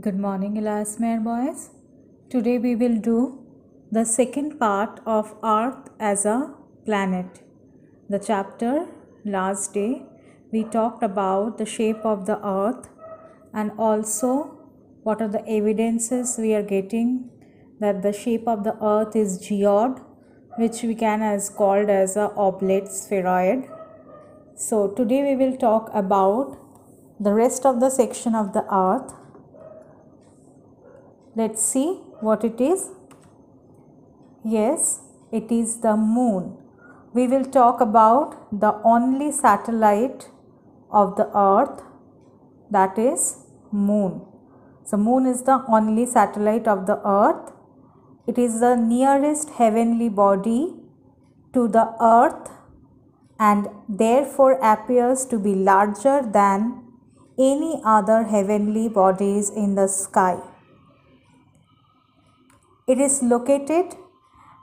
Good morning Elasmere boys. Today we will do the second part of Earth as a planet. The chapter last day we talked about the shape of the earth and also what are the evidences we are getting that the shape of the earth is geode which we can as called as a oblate spheroid. So today we will talk about the rest of the section of the earth Let's see what it is. Yes, it is the moon. We will talk about the only satellite of the earth that is moon. So moon is the only satellite of the earth. It is the nearest heavenly body to the earth and therefore appears to be larger than any other heavenly bodies in the sky. It is located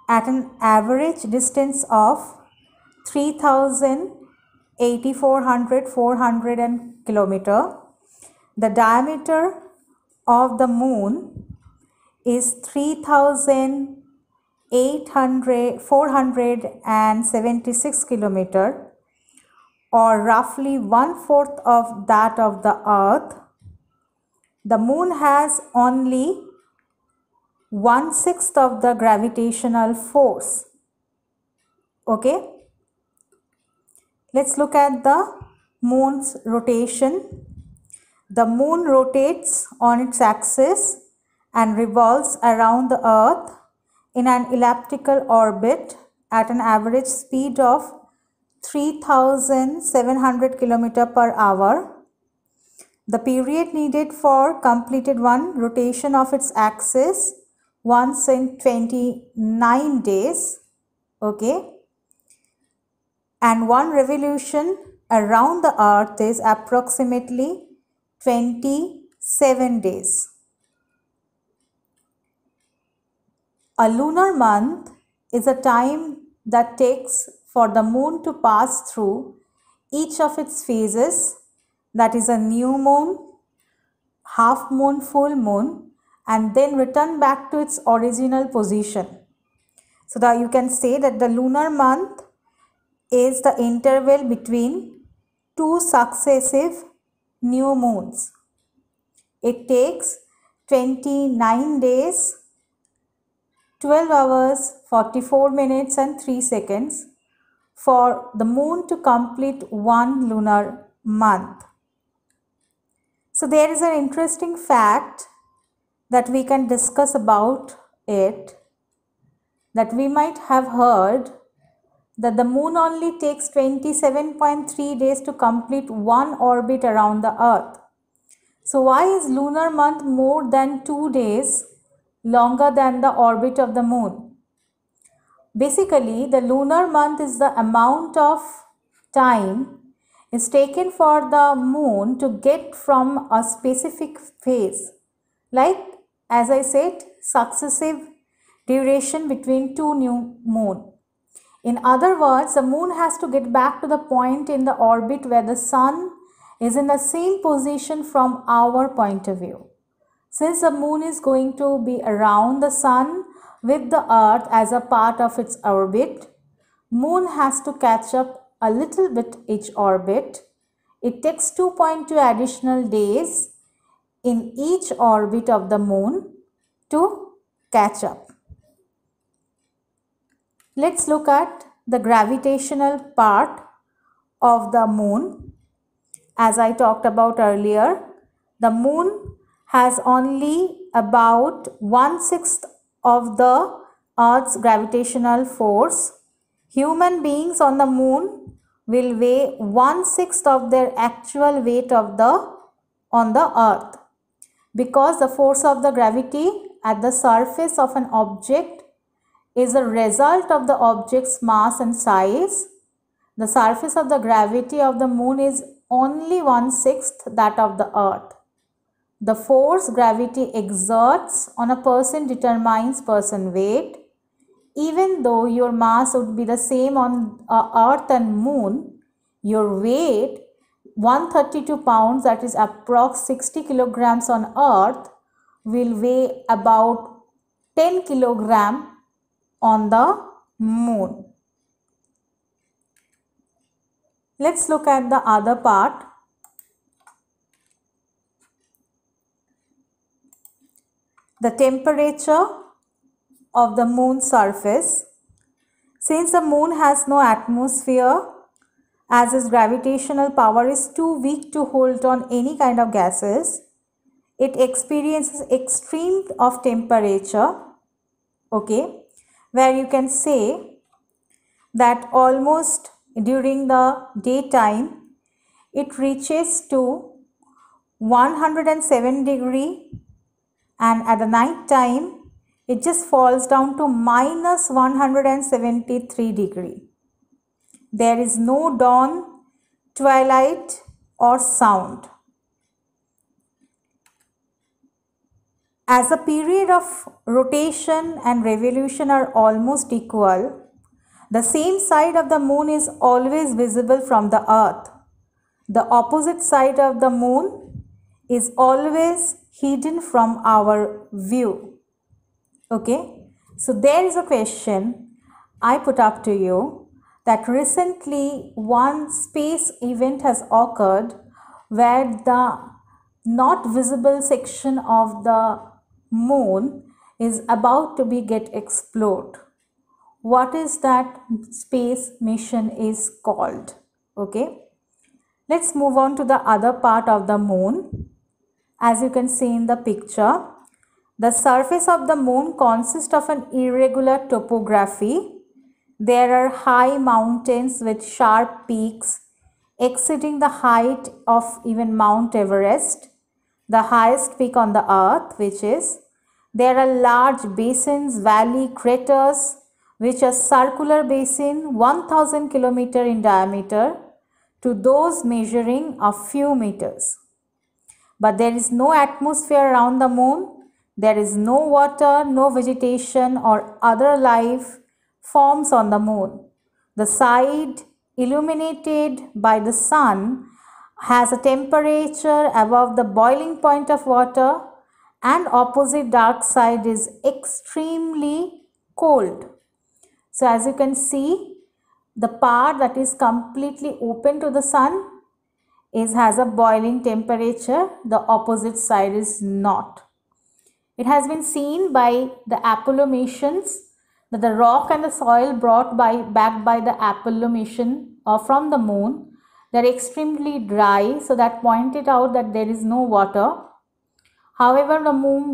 at an average distance of 3,8400 400 and kilometer. The diameter of the moon is 3,800 476 kilometer or roughly one fourth of that of the earth. The moon has only one sixth of the gravitational force. Okay. Let's look at the moon's rotation. The moon rotates on its axis and revolves around the earth in an elliptical orbit at an average speed of 3700 km per hour. The period needed for completed one rotation of its axis once in 29 days okay and one revolution around the earth is approximately 27 days a lunar month is a time that takes for the moon to pass through each of its phases that is a new moon half moon full moon and then return back to its original position. So that you can say that the lunar month is the interval between two successive new moons. It takes 29 days, 12 hours, 44 minutes and 3 seconds for the moon to complete one lunar month. So there is an interesting fact that we can discuss about it that we might have heard that the moon only takes 27.3 days to complete one orbit around the earth. So why is lunar month more than 2 days longer than the orbit of the moon? Basically, the lunar month is the amount of time is taken for the moon to get from a specific phase like as I said, successive duration between two new moon. In other words, the moon has to get back to the point in the orbit where the sun is in the same position from our point of view. Since the moon is going to be around the sun with the earth as a part of its orbit, moon has to catch up a little bit each orbit. It takes 2.2 additional days in each orbit of the moon to catch up. Let's look at the gravitational part of the moon. As I talked about earlier, the moon has only about one-sixth of the Earth's gravitational force. Human beings on the moon will weigh one-sixth of their actual weight of the on the Earth because the force of the gravity at the surface of an object is a result of the object's mass and size. The surface of the gravity of the moon is only one-sixth that of the earth. The force gravity exerts on a person determines person weight. Even though your mass would be the same on uh, earth and moon, your weight 132 pounds that is approx 60 kilograms on earth will weigh about 10 kilogram on the moon. Let's look at the other part. The temperature of the moon surface. Since the moon has no atmosphere, as its gravitational power is too weak to hold on any kind of gases. It experiences extreme of temperature, okay, where you can say that almost during the daytime it reaches to 107 degree and at the night time it just falls down to minus 173 degree. There is no dawn, twilight or sound. As a period of rotation and revolution are almost equal, the same side of the moon is always visible from the earth. The opposite side of the moon is always hidden from our view. Okay, so there is a question I put up to you that recently one space event has occurred where the not visible section of the moon is about to be get explored what is that space mission is called okay let's move on to the other part of the moon as you can see in the picture the surface of the moon consists of an irregular topography there are high mountains with sharp peaks exceeding the height of even Mount Everest, the highest peak on the earth, which is. There are large basins, valley, craters, which are circular basin 1000 kilometer in diameter to those measuring a few meters. But there is no atmosphere around the moon. There is no water, no vegetation or other life forms on the moon. The side illuminated by the sun has a temperature above the boiling point of water and opposite dark side is extremely cold. So as you can see the part that is completely open to the sun is has a boiling temperature the opposite side is not. It has been seen by the Apollo missions that the rock and the soil brought by back by the mission or uh, from the moon they're extremely dry so that pointed out that there is no water however the moon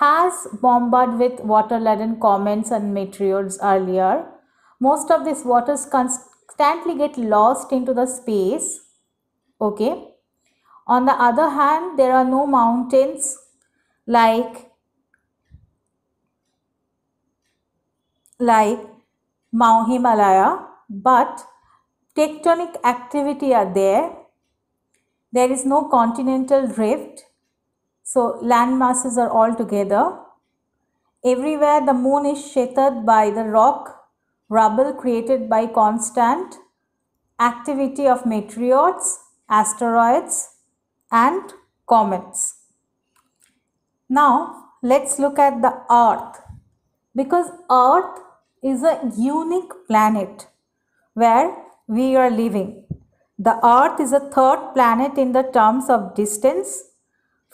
has bombarded with water laden comets and meteors earlier most of this water constantly get lost into the space okay on the other hand there are no mountains like like Mount Himalaya, but tectonic activity are there. There is no continental drift. So land masses are all together. Everywhere the moon is shattered by the rock rubble created by constant activity of meteors, asteroids and comets. Now let's look at the earth because earth is a unique planet where we are living the earth is a third planet in the terms of distance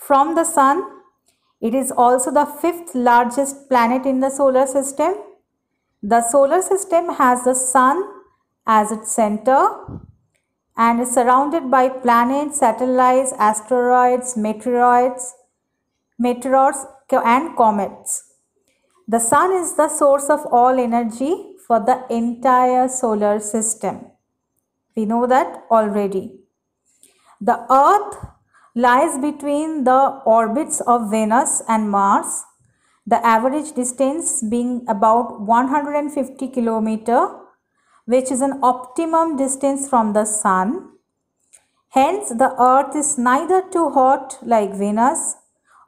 from the sun it is also the fifth largest planet in the solar system the solar system has the sun as its center and is surrounded by planets satellites asteroids meteoroids meteors and comets the sun is the source of all energy for the entire solar system. We know that already. The earth lies between the orbits of Venus and Mars, the average distance being about 150 kilometer, which is an optimum distance from the sun. Hence, the earth is neither too hot like Venus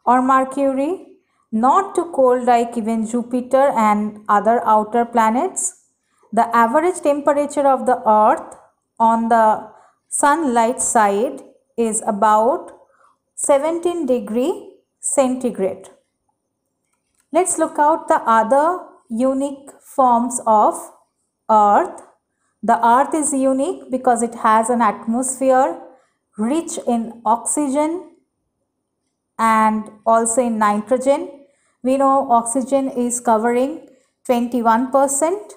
or Mercury not too cold like even Jupiter and other outer planets. The average temperature of the earth on the sunlight side is about 17 degree centigrade. Let's look out the other unique forms of earth. The earth is unique because it has an atmosphere rich in oxygen and also in nitrogen we know oxygen is covering 21%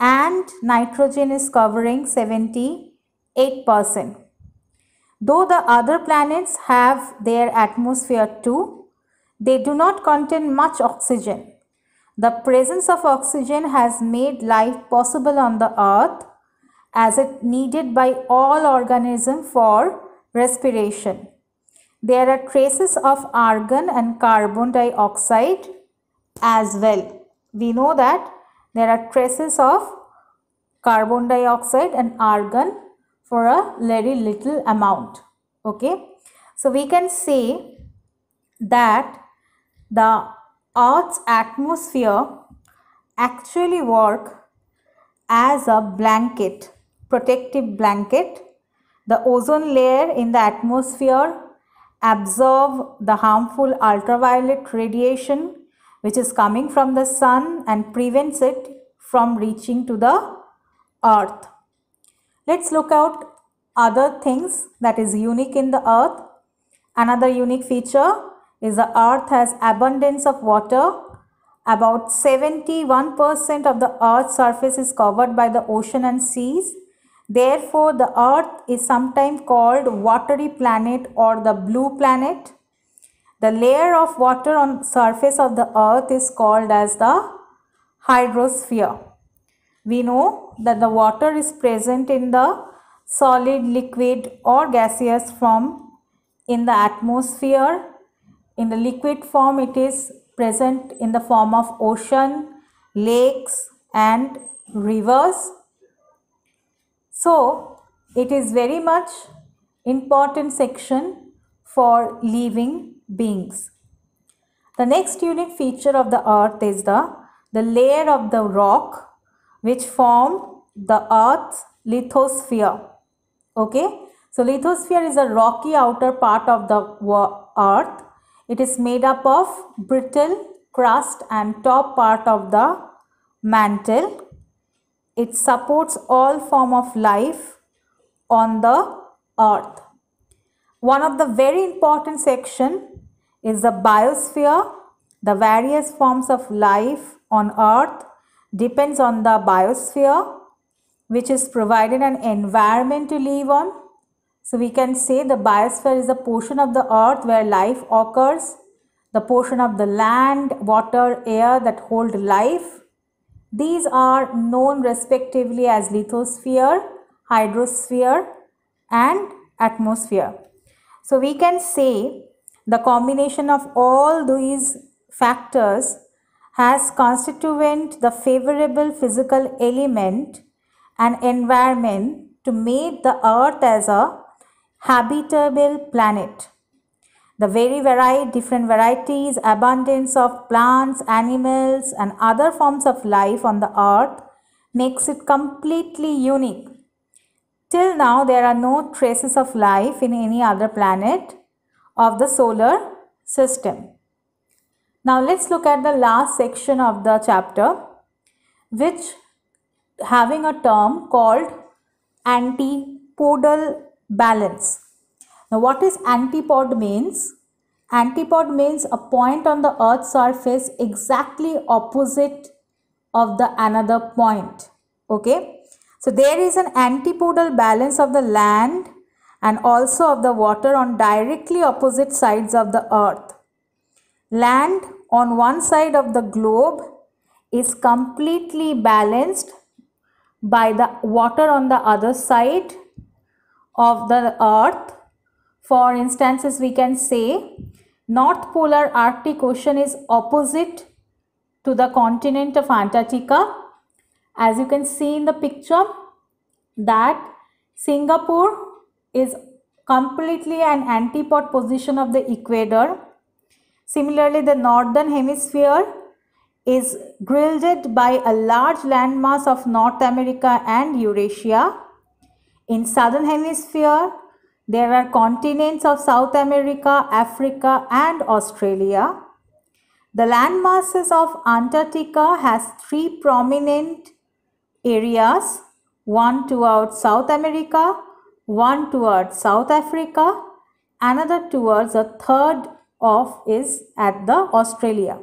and nitrogen is covering 78%. Though the other planets have their atmosphere too, they do not contain much oxygen. The presence of oxygen has made life possible on the earth as it needed by all organisms for respiration there are traces of argon and carbon dioxide as well. We know that there are traces of carbon dioxide and argon for a very little amount. Okay. So, we can say that the Earth's atmosphere actually work as a blanket, protective blanket. The ozone layer in the atmosphere absorb the harmful ultraviolet radiation which is coming from the sun and prevents it from reaching to the earth. Let's look out other things that is unique in the earth. Another unique feature is the earth has abundance of water. About 71% of the earth's surface is covered by the ocean and seas Therefore, the earth is sometimes called watery planet or the blue planet. The layer of water on surface of the earth is called as the hydrosphere. We know that the water is present in the solid, liquid or gaseous form in the atmosphere. In the liquid form, it is present in the form of ocean, lakes and rivers so it is very much important section for living beings. The next unique feature of the earth is the, the layer of the rock which form the earth's lithosphere. Okay, so lithosphere is a rocky outer part of the earth. It is made up of brittle crust and top part of the mantle it supports all form of life on the earth. One of the very important section is the biosphere. The various forms of life on earth depends on the biosphere which is provided an environment to live on. So we can say the biosphere is a portion of the earth where life occurs, the portion of the land, water, air that hold life these are known respectively as lithosphere, hydrosphere and atmosphere. So we can say the combination of all these factors has constituent the favorable physical element and environment to make the earth as a habitable planet. The very variety, different varieties, abundance of plants, animals and other forms of life on the earth makes it completely unique. Till now, there are no traces of life in any other planet of the solar system. Now, let's look at the last section of the chapter, which having a term called antipodal balance. Now what is antipod means? Antipod means a point on the earth's surface exactly opposite of the another point. Okay. So there is an antipodal balance of the land and also of the water on directly opposite sides of the earth. Land on one side of the globe is completely balanced by the water on the other side of the earth for instances, we can say North Polar Arctic Ocean is opposite to the continent of Antarctica. As you can see in the picture that Singapore is completely an antipod position of the equator. Similarly, the northern hemisphere is grilled by a large landmass of North America and Eurasia. In southern hemisphere, there are continents of South America, Africa, and Australia. The landmasses of Antarctica has three prominent areas, one towards South America, one towards South Africa, another towards a third of is at the Australia.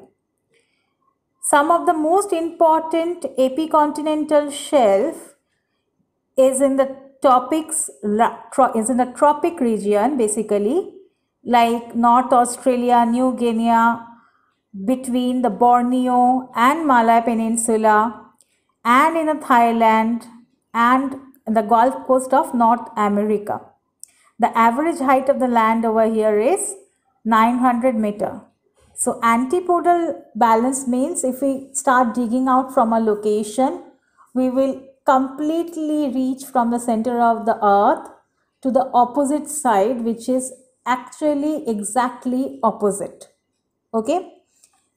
Some of the most important epicontinental shelf is in the topics is in the tropic region basically like North Australia, New Guinea, between the Borneo and Malay Peninsula and in Thailand and the Gulf Coast of North America. The average height of the land over here is 900 meter. So antipodal balance means if we start digging out from a location, we will completely reach from the center of the earth to the opposite side, which is actually exactly opposite. Okay.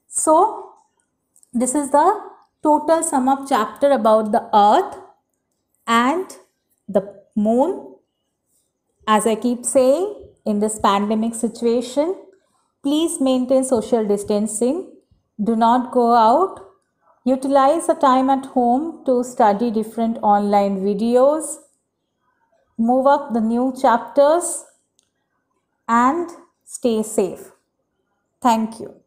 So, this is the total sum up chapter about the earth and the moon. As I keep saying, in this pandemic situation, please maintain social distancing. Do not go out Utilize the time at home to study different online videos, move up the new chapters, and stay safe. Thank you.